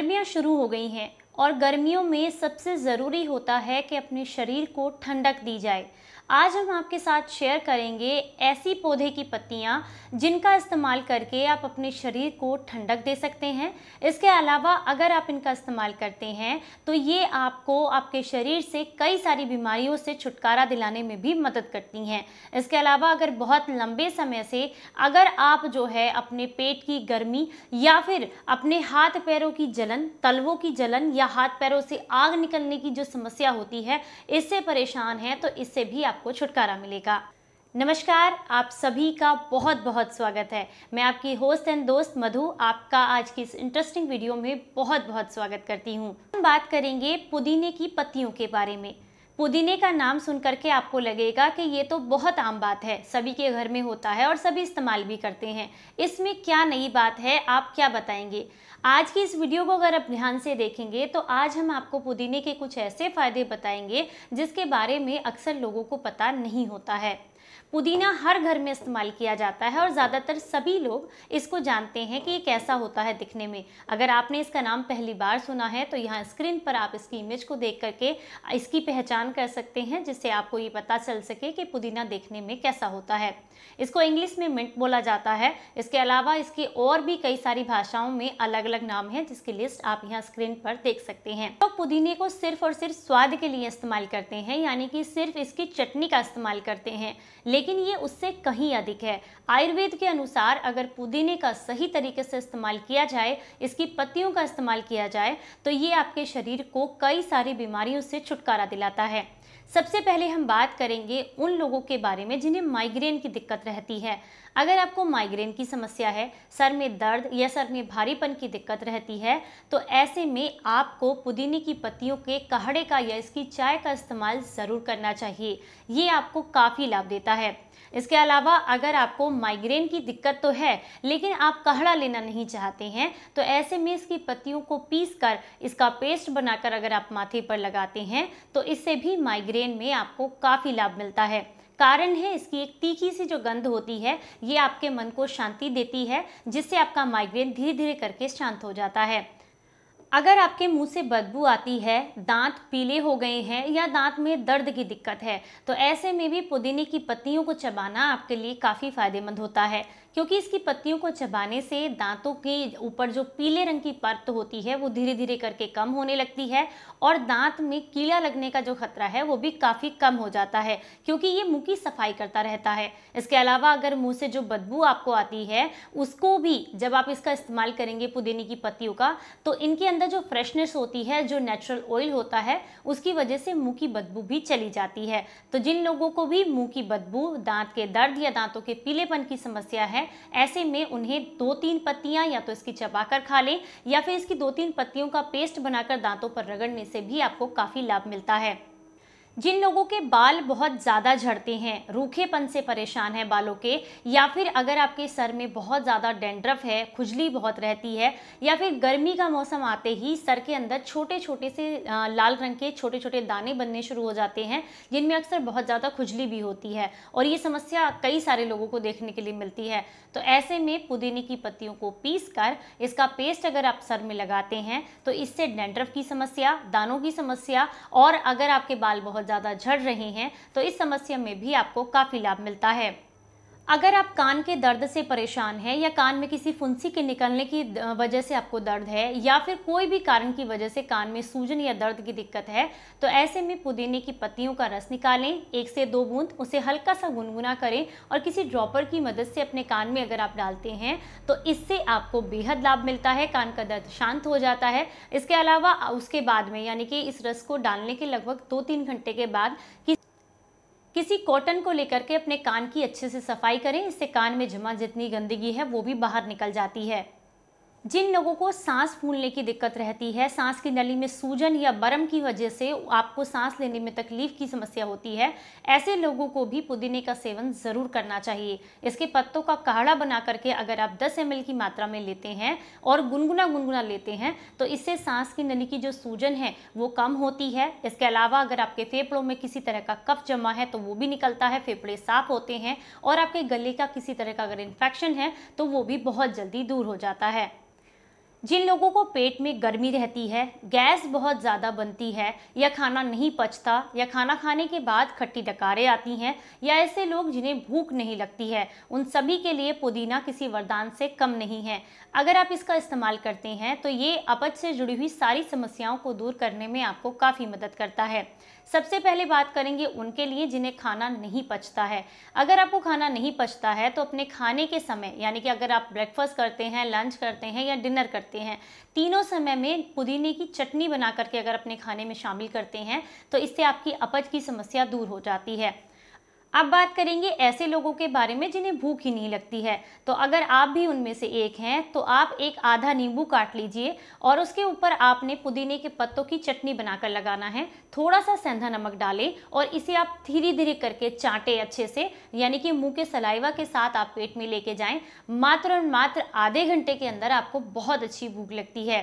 गर्मियां शुरू हो गई हैं और गर्मियों में सबसे ज़रूरी होता है कि अपने शरीर को ठंडक दी जाए आज हम आपके साथ शेयर करेंगे ऐसी पौधे की पत्तियाँ जिनका इस्तेमाल करके आप अपने शरीर को ठंडक दे सकते हैं इसके अलावा अगर आप इनका इस्तेमाल करते हैं तो ये आपको आपके शरीर से कई सारी बीमारियों से छुटकारा दिलाने में भी मदद करती हैं इसके अलावा अगर बहुत लंबे समय से अगर आप जो है अपने पेट की गर्मी या फिर अपने हाथ पैरों की जलन तलवों की जलन या हाथ पैरों से आग निकलने की जो समस्या होती है इससे परेशान हैं तो इससे भी आप आपको छुटकारा मिलेगा नमस्कार आप सभी का बहुत बहुत स्वागत है मैं आपकी होस्ट एंड दोस्त मधु आपका आज की इस इंटरेस्टिंग वीडियो में बहुत बहुत स्वागत करती हूँ हम बात करेंगे पुदीने की पत्तियों के बारे में पुदीने का नाम सुन करके आपको लगेगा कि ये तो बहुत आम बात है सभी के घर में होता है और सभी इस्तेमाल भी करते हैं इसमें क्या नई बात है आप क्या बताएंगे आज की इस वीडियो को अगर आप ध्यान से देखेंगे तो आज हम आपको पुदीने के कुछ ऐसे फ़ायदे बताएंगे जिसके बारे में अक्सर लोगों को पता नहीं होता है पुदीना हर घर में इस्तेमाल किया जाता है और ज़्यादातर सभी लोग इसको जानते हैं कि ये कैसा होता है दिखने में अगर आपने इसका नाम पहली बार सुना है तो यहाँ स्क्रीन पर आप इसकी इमेज को देख करके इसकी पहचान कर सकते हैं जिससे आपको ये पता चल सके कि पुदीना देखने में कैसा होता है इसको इंग्लिश में मिंट बोला जाता है इसके अलावा इसकी और भी कई सारी भाषाओं में अलग अलग नाम है जिसकी लिस्ट आप यहाँ स्क्रीन पर देख सकते हैं लोग तो पुदीने को सिर्फ और सिर्फ स्वाद के लिए इस्तेमाल करते हैं यानी कि सिर्फ इसकी चटनी का इस्तेमाल करते हैं लेकिन ये उससे कहीं अधिक है आयुर्वेद के अनुसार अगर पुदीने का सही तरीके से इस्तेमाल किया जाए इसकी पत्तियों का इस्तेमाल किया जाए तो ये आपके शरीर को कई सारी बीमारियों से छुटकारा दिलाता है सबसे पहले हम बात करेंगे उन लोगों के बारे में जिन्हें माइग्रेन की दिक्कत रहती है अगर आपको माइग्रेन की समस्या है सर में दर्द या सर में भारीपन की दिक्कत रहती है तो ऐसे में आपको पुदीने की पत्तियों के कहड़े का या इसकी चाय का इस्तेमाल ज़रूर करना चाहिए ये आपको काफ़ी लाभ देता है इसके अलावा अगर आपको माइग्रेन की दिक्कत तो है लेकिन आप कहड़ा लेना नहीं चाहते हैं तो ऐसे में इसकी पत्तियों को पीस कर इसका पेस्ट बनाकर अगर आप माथे पर लगाते हैं तो इससे भी माइग्रेन में आपको काफ़ी लाभ मिलता है कारण है इसकी एक तीखी सी जो गंध होती है ये आपके मन को शांति देती है जिससे आपका माइग्रेन धीरे धीरे करके शांत हो जाता है अगर आपके मुंह से बदबू आती है दांत पीले हो गए हैं या दांत में दर्द की दिक्कत है तो ऐसे में भी पुदीने की पत्तियों को चबाना आपके लिए काफ़ी फ़ायदेमंद होता है क्योंकि इसकी पत्तियों को चबाने से दांतों के ऊपर जो पीले रंग की परत होती है वो धीरे धीरे करके कम होने लगती है और दांत में कीड़ा लगने का जो खतरा है वो भी काफ़ी कम हो जाता है क्योंकि ये मुँह की सफाई करता रहता है इसके अलावा अगर मुँह से जो बदबू आपको आती है उसको भी जब आप इसका इस्तेमाल करेंगे पुदीने की पत्तियों का तो इनके अंदर जो फ्रेशनेस होती है जो नेचुरल ऑयल होता है उसकी वजह से मुँह की बदबू भी चली जाती है तो जिन लोगों को भी मुँह की बदबू दांत के दर्द या दांतों के पीलेपन की समस्या है है ऐसे में उन्हें दो तीन पत्तियां या तो इसकी चबाकर खा लें या फिर इसकी दो तीन पत्तियों का पेस्ट बनाकर दांतों पर रगड़ने से भी आपको काफ़ी लाभ मिलता है जिन लोगों के बाल बहुत ज़्यादा झड़ते हैं रूखेपन से परेशान है बालों के या फिर अगर आपके सर में बहुत ज़्यादा डेंड्रफ है खुजली बहुत रहती है या फिर गर्मी का मौसम आते ही सर के अंदर छोटे छोटे से लाल रंग के छोटे छोटे दाने बनने शुरू हो जाते हैं जिनमें अक्सर बहुत ज़्यादा खुजली भी होती है और ये समस्या कई सारे लोगों को देखने के लिए मिलती है तो ऐसे में पुदीने की पत्तियों को पीस कर इसका पेस्ट अगर आप सर में लगाते हैं तो इससे डेंड्रफ की समस्या दानों की समस्या और अगर आपके बाल बहुत ज़्यादा झड़ रही हैं तो इस समस्या में भी आपको काफ़ी लाभ मिलता है अगर आप कान के दर्द से परेशान हैं या कान में किसी फुंसी के निकलने की वजह से आपको दर्द है या फिर कोई भी कारण की वजह से कान में सूजन या दर्द की दिक्कत है तो ऐसे में पुदीने की पत्तियों का रस निकालें एक से दो बूंद उसे हल्का सा गुनगुना करें और किसी ड्रॉपर की मदद से अपने कान में अगर आप डालते हैं तो इससे आपको बेहद लाभ मिलता है कान का दर्द शांत हो जाता है इसके अलावा उसके बाद में यानी कि इस रस को डालने के लगभग दो तीन घंटे के बाद किसी कॉटन को लेकर के अपने कान की अच्छे से सफाई करें इससे कान में जमा जितनी गंदगी है वो भी बाहर निकल जाती है जिन लोगों को सांस फूलने की दिक्कत रहती है सांस की नली में सूजन या बरम की वजह से आपको सांस लेने में तकलीफ की समस्या होती है ऐसे लोगों को भी पुदीने का सेवन ज़रूर करना चाहिए इसके पत्तों का काढ़ा बना करके अगर आप 10 एम की मात्रा में लेते हैं और गुनगुना गुनगुना लेते हैं तो इससे सांस की नली की जो सूजन है वो कम होती है इसके अलावा अगर आपके फेफड़ों में किसी तरह का कफ जमा है तो वो भी निकलता है फेफड़े साफ होते हैं और आपके गले का किसी तरह का अगर इन्फेक्शन है तो वो भी बहुत जल्दी दूर हो जाता है जिन लोगों को पेट में गर्मी रहती है गैस बहुत ज़्यादा बनती है या खाना नहीं पचता या खाना खाने के बाद खट्टी डकारें आती हैं या ऐसे लोग जिन्हें भूख नहीं लगती है उन सभी के लिए पुदीना किसी वरदान से कम नहीं है अगर आप इसका इस्तेमाल करते हैं तो ये अपच से जुड़ी हुई सारी समस्याओं को दूर करने में आपको काफ़ी मदद करता है सबसे पहले बात करेंगे उनके लिए जिन्हें खाना नहीं पचता है अगर आपको खाना नहीं पचता है तो अपने खाने के समय यानी कि अगर आप ब्रेकफास्ट करते हैं लंच करते हैं या डिनर करते सकते हैं तीनों समय में पुदीने की चटनी बना करके अगर अपने खाने में शामिल करते हैं तो इससे आपकी अपच की समस्या दूर हो जाती है अब बात करेंगे ऐसे लोगों के बारे में जिन्हें भूख ही नहीं लगती है तो अगर आप भी उनमें से एक हैं तो आप एक आधा नींबू काट लीजिए और उसके ऊपर आपने पुदीने के पत्तों की चटनी बनाकर लगाना है थोड़ा सा सेंधा नमक डालें और इसे आप धीरे धीरे करके चाटें अच्छे से यानी कि मुंह के सलाइवा के साथ आप पेट में लेके जाएं मात्र और मात्र आधे घंटे के अंदर आपको बहुत अच्छी भूख लगती है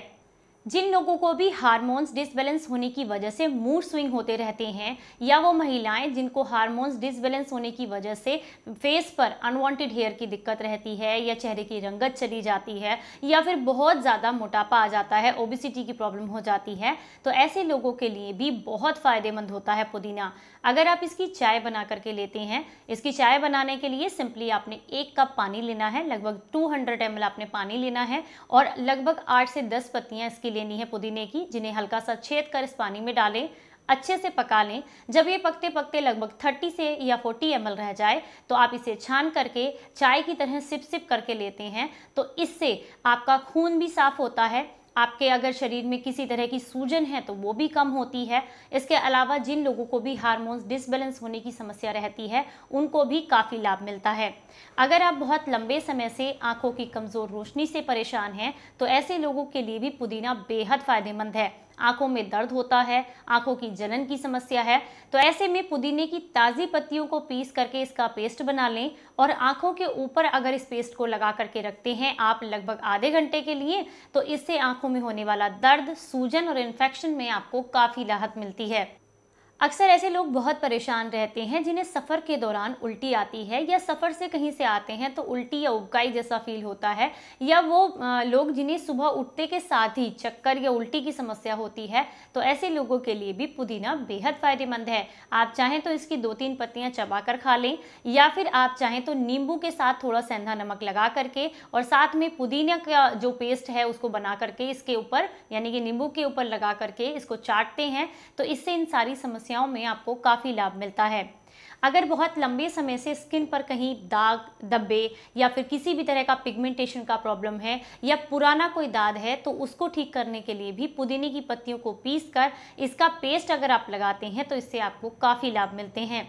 जिन लोगों को भी हार्मोन्स डिसबैलेंस होने की वजह से मूड स्विंग होते रहते हैं या वो महिलाएं जिनको हार्मोन्स डिसबैलेंस होने की वजह से फेस पर अनवांटेड हेयर की दिक्कत रहती है या चेहरे की रंगत चली जाती है या फिर बहुत ज़्यादा मोटापा आ जाता है ओबिसिटी की प्रॉब्लम हो जाती है तो ऐसे लोगों के लिए भी बहुत फ़ायदेमंद होता है पुदीना अगर आप इसकी चाय बना करके लेते हैं इसकी चाय बनाने के लिए सिंपली आपने एक कप पानी लेना है लगभग टू हंड्रेड आपने पानी लेना है और लगभग आठ से दस पत्तियाँ इसके लेनी है पुदीने की जिन्हें हल्का सा छेद कर इस पानी में डालें अच्छे से पका लें जब ये पकते पकते लगभग 30 से या 40 एम रह जाए तो आप इसे छान करके चाय की तरह सिप सिप करके लेते हैं तो इससे आपका खून भी साफ होता है आपके अगर शरीर में किसी तरह की सूजन है तो वो भी कम होती है इसके अलावा जिन लोगों को भी हार्मोन्स डिसबैलेंस होने की समस्या रहती है उनको भी काफ़ी लाभ मिलता है अगर आप बहुत लंबे समय से आंखों की कमज़ोर रोशनी से परेशान हैं तो ऐसे लोगों के लिए भी पुदीना बेहद फ़ायदेमंद है आंखों में दर्द होता है आंखों की जलन की समस्या है तो ऐसे में पुदीने की ताज़ी पत्तियों को पीस करके इसका पेस्ट बना लें और आंखों के ऊपर अगर इस पेस्ट को लगा करके रखते हैं आप लगभग आधे घंटे के लिए तो इससे आंखों में होने वाला दर्द सूजन और इन्फेक्शन में आपको काफ़ी राहत मिलती है अक्सर ऐसे लोग बहुत परेशान रहते हैं जिन्हें सफ़र के दौरान उल्टी आती है या सफ़र से कहीं से आते हैं तो उल्टी या उबकाई जैसा फील होता है या वो लोग जिन्हें सुबह उठते के साथ ही चक्कर या उल्टी की समस्या होती है तो ऐसे लोगों के लिए भी पुदीना बेहद फ़ायदेमंद है आप चाहें तो इसकी दो तीन पत्तियाँ चबा कर खा लें या फिर आप चाहें तो नींबू के साथ थोड़ा सेंधा नमक लगा करके और साथ में पुदीना का जो पेस्ट है उसको बना करके इसके ऊपर यानी कि नींबू के ऊपर लगा करके इसको चाटते हैं तो इससे इन सारी समस्या समस्याओं में आपको काफ़ी लाभ मिलता है अगर बहुत लंबे समय से स्किन पर कहीं दाग धब्बे या फिर किसी भी तरह का पिगमेंटेशन का प्रॉब्लम है या पुराना कोई दाद है तो उसको ठीक करने के लिए भी पुदीने की पत्तियों को पीस कर इसका पेस्ट अगर आप लगाते हैं तो इससे आपको काफ़ी लाभ मिलते हैं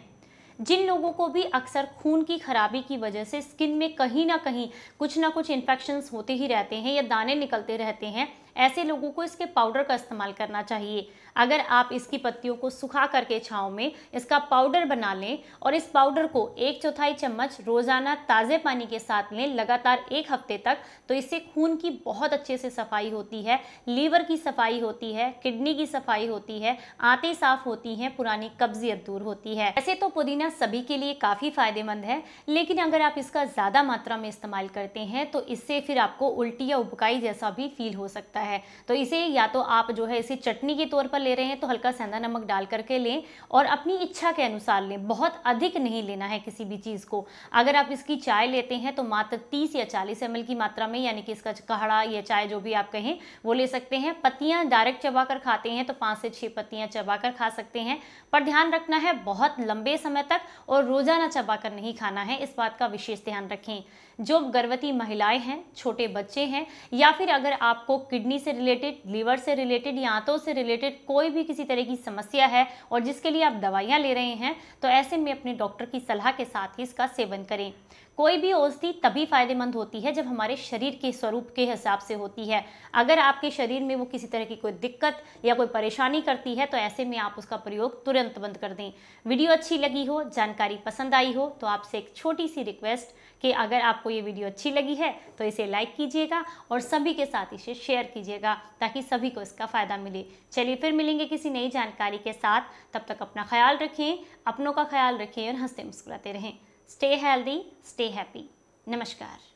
जिन लोगों को भी अक्सर खून की खराबी की वजह से स्किन में कहीं ना कहीं कुछ ना कुछ इन्फेक्शंस होते ही रहते हैं या दाने निकलते रहते हैं ऐसे लोगों को इसके पाउडर का इस्तेमाल करना चाहिए अगर आप इसकी पत्तियों को सुखा करके छाँव में इसका पाउडर बना लें और इस पाउडर को एक चौथाई चम्मच रोज़ाना ताज़े पानी के साथ लें लगातार एक हफ्ते तक तो इससे खून की बहुत अच्छे से सफाई होती है लीवर की सफाई होती है किडनी की सफाई होती है आंतें साफ होती हैं पुरानी कब्जियत दूर होती है ऐसे तो पुदीना सभी के लिए काफ़ी फ़ायदेमंद है लेकिन अगर आप इसका ज़्यादा मात्रा में इस्तेमाल करते हैं तो इससे फिर आपको उल्टी या उबकाई जैसा भी फील हो सकता है तो इसे या तो आप जो है इसे चटनी के तौर पर ले रहे हैं तो हल्का सेंधा नमक डाल करके लें और अपनी इच्छा के अनुसार लें बहुत अधिक नहीं लेना है किसी भी चीज़ को अगर आप इसकी चाय लेते हैं तो मात्र तीस या चालीस एम की मात्रा में यानी कि इसका कहड़ा या चाय जो भी आप कहें वो ले सकते हैं पत्तियाँ डायरेक्ट चबा खाते हैं तो पाँच से छः पत्तियाँ चबा खा सकते हैं पर ध्यान रखना है बहुत लंबे समय तक और रोजाना चबा नहीं खाना है इस बात का विशेष ध्यान रखें जो गर्भवती महिलाएं हैं छोटे बच्चे हैं या फिर अगर आपको किडनी से रिलेटेड लीवर से रिलेटेड या आंतों से रिलेटेड कोई कोई भी किसी तरह की समस्या है और जिसके लिए आप दवाइयाँ ले रहे हैं तो ऐसे में अपने डॉक्टर की सलाह के साथ ही इसका सेवन करें कोई भी औषधि तभी फायदेमंद होती है जब हमारे शरीर के स्वरूप के हिसाब से होती है अगर आपके शरीर में वो किसी तरह की कोई दिक्कत या कोई परेशानी करती है तो ऐसे में आप उसका प्रयोग तुरंत बंद कर दें वीडियो अच्छी लगी हो जानकारी पसंद आई हो तो आपसे एक छोटी सी रिक्वेस्ट कि अगर आपको ये वीडियो अच्छी लगी है तो इसे लाइक कीजिएगा और सभी के साथ इसे शेयर कीजिएगा ताकि सभी को इसका फ़ायदा मिले चलिए फिर मिलेंगे किसी नई जानकारी के साथ तब तक अपना ख्याल रखें अपनों का ख्याल रखें और हंसते मुस्कुराते रहें स्टे हेल्दी स्टे हैप्पी नमस्कार